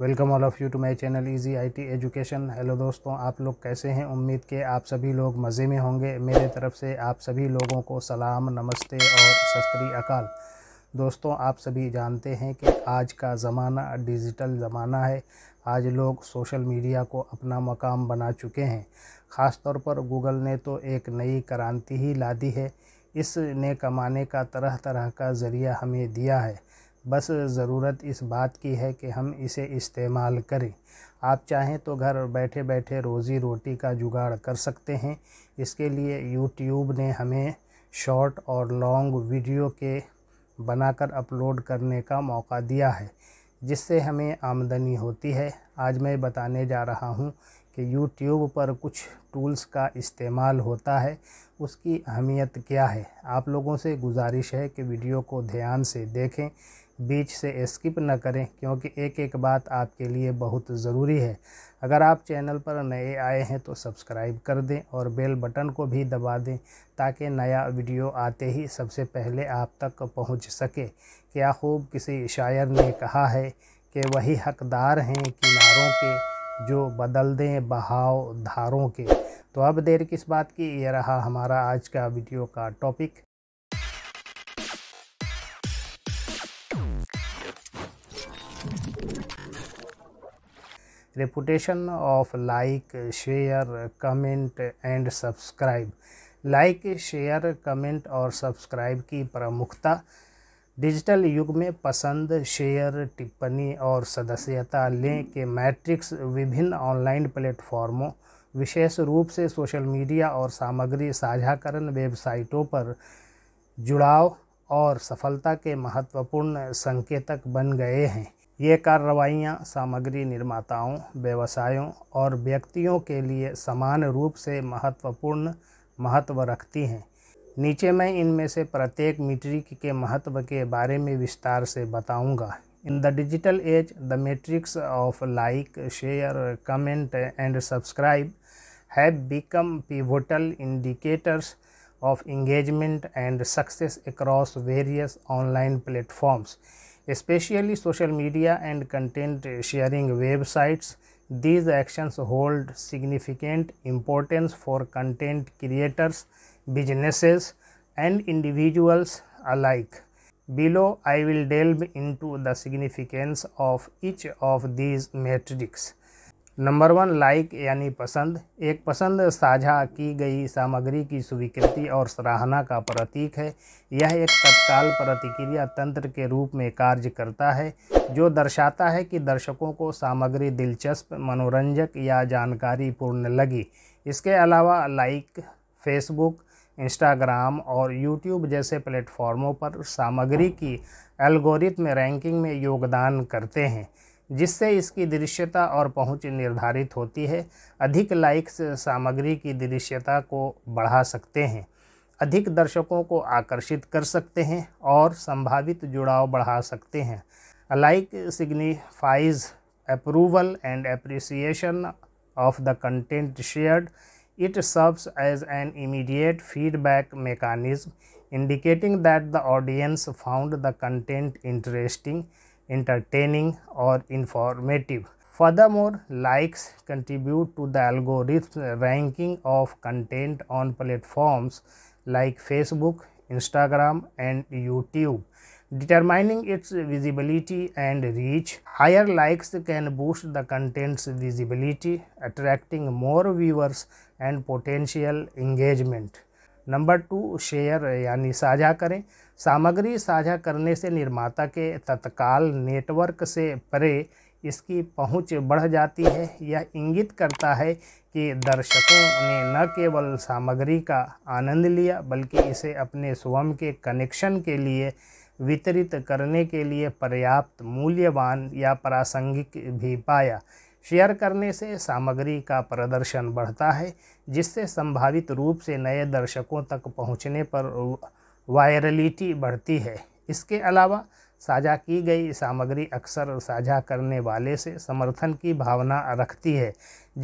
Welcome all of you to my channel easy IT education hello दोस्तों आप लोग कैसे हैं उम्मीद के आप सभी लोग मज़े में होंगे मेरे तरफ से आप सभी लोगों को सलाम नमस्ते और सस्त्री अकाल दोस्तों आप सभी जानते हैं कि आज का ज़माना डिजिटल ज़माना है आज लोग सोशल मीडिया को अपना मकाम बना चुके हैं ख़ास तौर पर गूगल ने तो एक नई क्रांति ही ला दी है इसने कमाने का तरह तरह का ज़रिया हमें दिया है बस ज़रूरत इस बात की है कि हम इसे इस्तेमाल करें आप चाहें तो घर बैठे बैठे रोज़ी रोटी का जुगाड़ कर सकते हैं इसके लिए यूट्यूब ने हमें शॉर्ट और लॉन्ग वीडियो के बनाकर अपलोड करने का मौका दिया है जिससे हमें आमदनी होती है आज मैं बताने जा रहा हूँ कि यूट्यूब पर कुछ टूल्स का इस्तेमाल होता है उसकी अहमियत क्या है आप लोगों से गुजारिश है कि वीडियो को ध्यान से देखें बीच से स्किप न करें क्योंकि एक एक बात आपके लिए बहुत ज़रूरी है अगर आप चैनल पर नए आए हैं तो सब्सक्राइब कर दें और बेल बटन को भी दबा दें ताकि नया वीडियो आते ही सबसे पहले आप तक पहुंच सके क्या खूब किसी शायर ने कहा है कि वही हकदार हैं किनारों के जो बदल दें बहाव धारों के तो अब देर किस बात की यह रहा हमारा आज का वीडियो का topic reputation of like share comment and subscribe like share comment और सब्सक्राइब की प्रमुखता डिजिटल युग में पसंद शेयर टिप्पणी और सदस्यता लें के मैट्रिक्स विभिन्न ऑनलाइन प्लेटफॉर्मों विशेष रूप से सोशल मीडिया और सामग्री साझाकरण वेबसाइटों पर जुड़ाव और सफलता के महत्वपूर्ण संकेतक बन गए हैं ये कार्रवाइयाँ सामग्री निर्माताओं व्यवसायों और व्यक्तियों के लिए समान रूप से महत्वपूर्ण महत्व रखती हैं नीचे मैं इनमें से प्रत्येक मीट्रिक के महत्व के बारे में विस्तार से बताऊंगा। In the digital age the metrics of like share comment and subscribe have become pivotal indicators of engagement and success across various online platforms especially social media and content sharing websites. These actions hold significant importance for content creators, businesses, and individuals alike. Below, I will delve into the significance of each of these metrics. Number one like यानी पसंद एक पसंद साझा की गई सामग्री की स्वीकृति और सराहना का प्रतीक है यह एक तत्काल प्रतिक्रिया तंत्र के रूप में कार्य करता है जो दर्शाता है कि दर्शकों को सामग्री दिलचस्प मनोरंजक या जानकारी पूर्ण लगी इसके अलावा लाइक फेसबुक इंस्टाग्राम और यूट्यूब जैसे प्लेटफॉर्मों पर सामग्री की एल्गोरिथम रैंकिंग में योगदान करते हैं जिससे इसकी दृश्यता और पहुंच निर्धारित होती है अधिक लाइक्स सामग्री की दृश्यता को बढ़ा सकते हैं अधिक दर्शकों को आकर्षित कर सकते हैं और संभावित जुड़ाव बढ़ा सकते हैं like signifies approval and appreciation of the content shared it serves as an immediate feedback mechanism indicating that the audience found the content interesting entertaining, or informative. Furthermore, likes contribute to the algorithm ranking of content on platforms like Facebook, Instagram, and YouTube, determining its visibility and reach. Higher likes can boost the content's visibility, attracting more viewers and potential engagement. Number two, share, यानी साझा करें सामग्री साझा करने से निर्माता के तत्काल नेटवर्क से परे इसकी पहुंच बढ़ जाती है यह इंगित करता है कि दर्शकों ने न केवल सामग्री का आनंद लिया बल्कि इसे अपने स्वयं के कनेक्शन के लिए वितरित करने के लिए पर्याप्त मूल्यवान या प्रासंगिक भी पाया शेयर करने से सामग्री का प्रदर्शन बढ़ता है जिससे संभावित रूप से नए दर्शकों तक पहुंचने पर वायरलिटी बढ़ती है इसके अलावा साझा की गई सामग्री अक्सर साझा करने वाले से समर्थन की भावना रखती है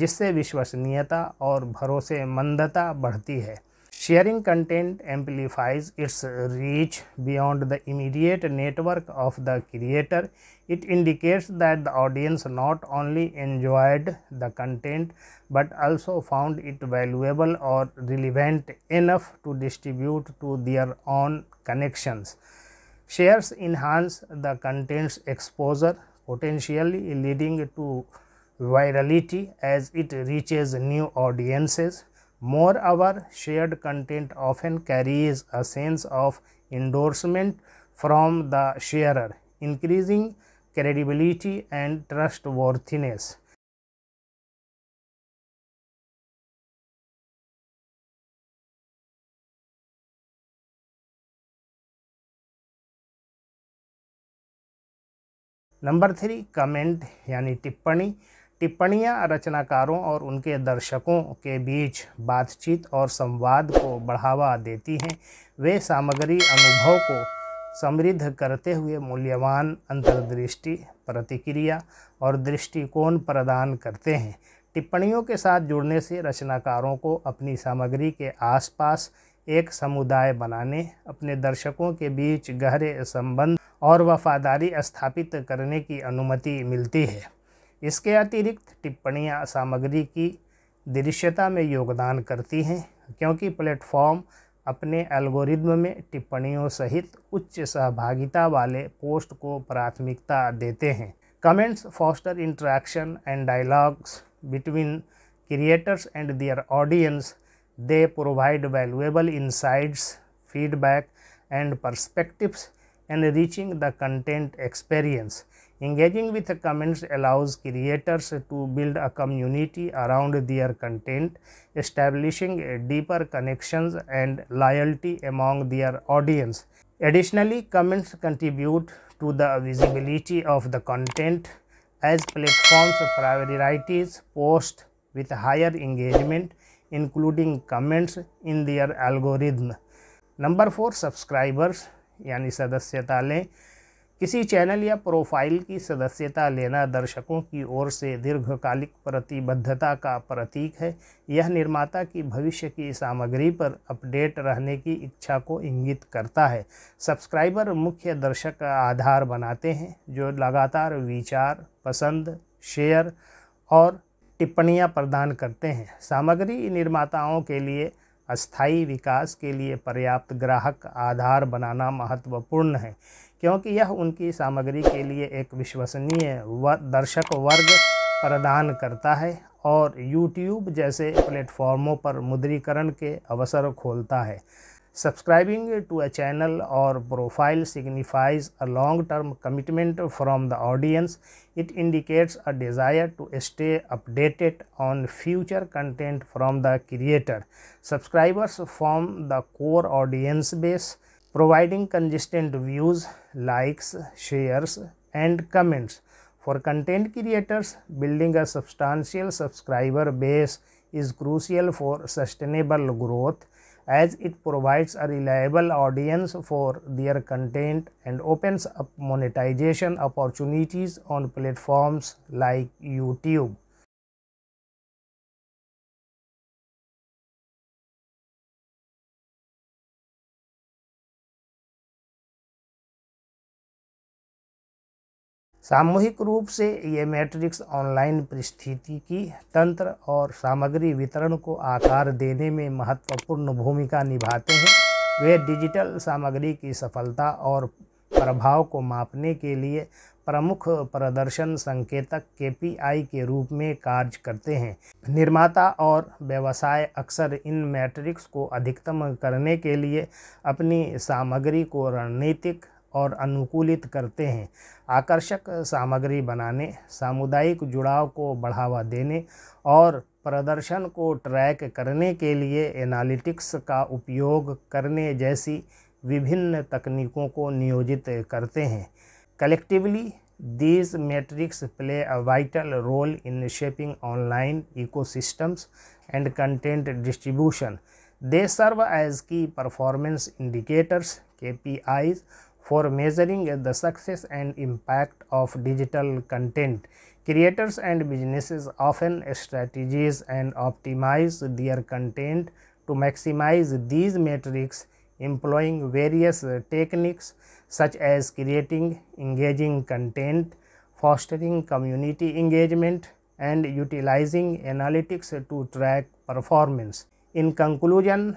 जिससे विश्वसनीयता और भरोसेमंदता बढ़ती है sharing content amplifies its reach beyond the immediate network of the creator It indicates that the audience not only enjoyed the content but also found it valuable or relevant enough to distribute to their own connections. Shares enhance the content's exposure, potentially leading to virality as it reaches new audiences. Moreover, shared content often carries a sense of endorsement from the sharer, increasing credibility and trustworthiness. Number three comment यानी टिप्पणी टिप्पणियां रचनाकारों और उनके दर्शकों के बीच बातचीत और संवाद को बढ़ावा देती हैं वे सामग्री अनुभव को समृद्ध करते हुए मूल्यवान अंतर्दृष्टि प्रतिक्रिया और दृष्टिकोण प्रदान करते हैं टिप्पणियों के साथ जुड़ने से रचनाकारों को अपनी सामग्री के आसपास एक समुदाय बनाने अपने दर्शकों के बीच गहरे संबंध और वफादारी स्थापित करने की अनुमति मिलती है इसके अतिरिक्त टिप्पणियाँ सामग्री की दृश्यता में योगदान करती हैं क्योंकि प्लेटफॉर्म अपने एल्गोरिद्म में टिप्पणियों सहित उच्च सहभागिता वाले पोस्ट को प्राथमिकता देते हैं comments foster interaction and dialogues between creators and their audience they provide valuable insights feedback and perspectives and reaching the content experience Engaging with comments allows creators to build a community around their content, establishing deeper connections and loyalty among their audience. Additionally, comments contribute to the visibility of the content as platforms prioritize posts with higher engagement, including comments in their algorithm. Number four, subscribers, यानी सदस्यता किसी channel या profile की सदस्यता लेना दर्शकों की ओर से दीर्घकालिक प्रतिबद्धता का प्रतीक है यह निर्माता की भविष्य की सामग्री पर अपडेट रहने की इच्छा को इंगित करता है सब्सक्राइबर मुख्य दर्शक आधार बनाते हैं जो लगातार विचार पसंद शेयर और टिप्पणियां प्रदान करते हैं सामग्री निर्माताओं के लिए अस्थायी विकास के लिए पर्याप्त ग्राहक आधार बनाना महत्वपूर्ण है क्योंकि यह उनकी सामग्री के लिए एक विश्वसनीय व दर्शक वर्ग प्रदान करता है और YouTube जैसे प्लेटफॉर्मों पर मुद्रीकरण के अवसर खोलता है Subscribing to a channel or profile signifies a long term commitment from the audience. It indicates a desire to stay updated on future content from the creator. Subscribers form the core audience base, providing consistent views, likes, shares, and comments. For content creators, building a substantial subscriber base is crucial for sustainable growth as it provides a reliable audience for their content and opens up monetization opportunities on platforms like YouTube. सामूहिक रूप से ये matrix online परिस्थितिकी तंत्र और सामग्री वितरण को आकार देने में महत्वपूर्ण भूमिका निभाते हैं वे डिजिटल सामग्री की सफलता और प्रभाव को मापने के लिए प्रमुख प्रदर्शन संकेतक के के रूप में कार्य करते हैं निर्माता और व्यवसाय अक्सर इन मैट्रिक्स को अधिकतम करने के लिए अपनी सामग्री को रणनीतिक और अनुकूलित करते हैं आकर्षक सामग्री बनाने सामुदायिक जुड़ाव को बढ़ावा देने और प्रदर्शन को ट्रैक करने के लिए एनालिटिक्स का उपयोग करने जैसी विभिन्न तकनीकों को नियोजित करते हैं collectively these metrics play a vital role in shaping online ecosystems and content distribution they serve as key performance indicators K P Is for measuring the success and impact of digital content. Creators and businesses often strategize and optimize their content to maximize these metrics employing various techniques such as creating engaging content, fostering community engagement, and utilizing analytics to track performance. In conclusion,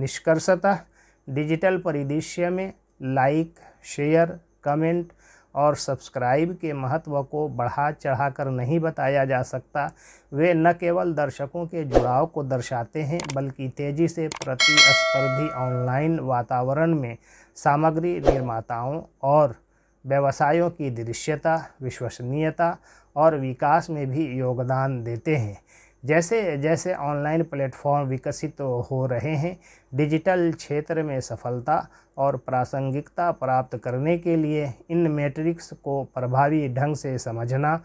निष्कर्षतः digital परिदृश्य में like share comment और subscribe के महत्व को बढ़ा चढ़ाकर नहीं बताया जा सकता वे न केवल दर्शकों के जुड़ाव को दर्शाते हैं बल्कि तेज़ी से प्रतिस्पर्धी ऑनलाइन वातावरण में सामग्री निर्माताओं और व्यवसायों की दृश्यता विश्वसनीयता और विकास में भी योगदान देते हैं जैसे जैसे ऑनलाइन प्लेटफॉर्म विकसित हो रहे हैं डिजिटल क्षेत्र में सफलता और प्रासंगिकता प्राप्त करने के लिए इन मैट्रिक्स को प्रभावी ढंग से समझना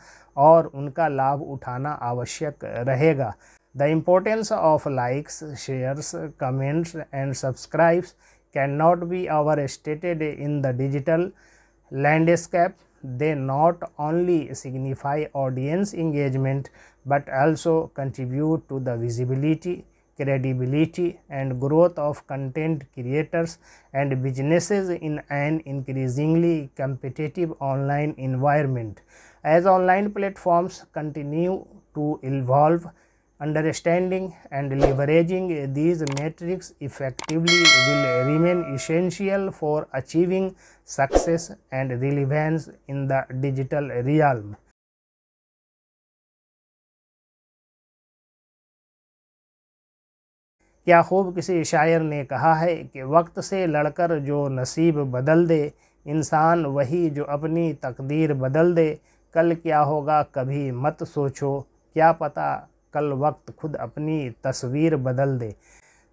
और उनका लाभ उठाना आवश्यक रहेगा the importance of likes shares comments and subscribes can not be overstated in the digital landscape they not only signify audience engagement but also contribute to the visibility, credibility, and growth of content creators and businesses in an increasingly competitive online environment. As online platforms continue to evolve, Understanding and leveraging these metrics effectively will remain essential for achieving success and relevance in the digital realm. क्या खूब किसी शायर ने कहा है कि वक्त से लड़कर जो नसीब बदल दे इंसान वही जो अपनी तकदीर बदल दे कल क्या होगा कभी मत सोचो क्या पता कल वक्त खुद अपनी तस्वीर बदल दे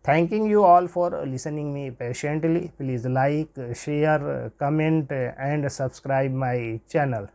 thanking you all for listening me patiently please like share comment and subscribe my channel